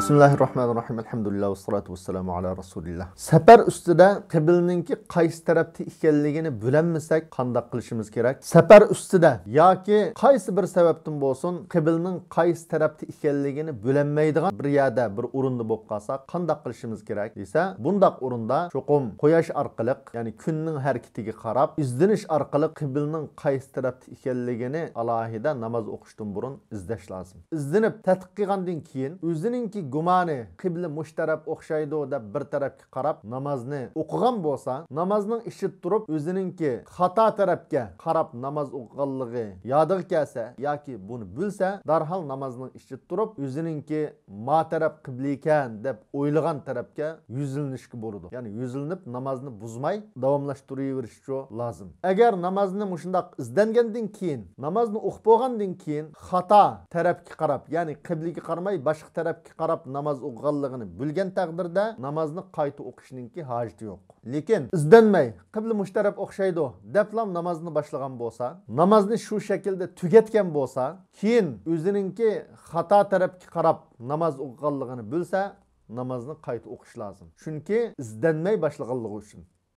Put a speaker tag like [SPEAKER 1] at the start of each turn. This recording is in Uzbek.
[SPEAKER 1] bismillahi rohmanir rohim alhamdulillah vassalatu vassalamu ala rasulillah safar ustida qiblaninki qaysi tarafda ekanligini bilolmasak qandoq qilishimiz kerak safar ustida yoki qaysi bir sababdan bo'lsin qiblning qaysi tarafda ekanligini bilolmaydigan bir yerda bir o'rinda bo'lib qolsa qandoq qilishimiz kerak desa bundoq o'rinda cho'qim quyosh orqali ya'ni kunning harakatiga qarab izlanish orqali qiblning qaysi tarafda ekanligini alohida namoz o'qishdan burun izlash lozim izlanib tadqiq keyin o'zininki gumoni qibla mushtarab o'xshaydi deb bir tarafga qarab namozni o'qigan bo'lsa namozning ishit turib o'ziningki xato tarafga qarab namoz o'qiganligi yodig'i kelsa yoki buni bilsa darhol namozning ishit turib o'ziningki ma taraf qibla ekan deb o'ylagan tarafga yuzilinishga bo'ladi ya'ni yuzilinib namozni buzmay davomlashtiraverish lozim agar namozni shundoq izlangandan keyin namozni o'qib bo'lgandan keyin xato tarafga qarab ya'ni qiblaga qaramay boshqa tarafga qarab vaqt namoz o'qiganligini bilgan taqdirda namozni qayta o'qishningki hojati yo'q lekin izdanmay qibla mushtarab o'xshaydi deblam namozni boshlagan bo'lsa namozni shu shaklda tugatgan bo'lsa keyin o'ziningki xato tarafga qarab namoz o'qiganligini bilsa namozni qayta o'qish lozim chunki izdanmay boshlaganligi uchun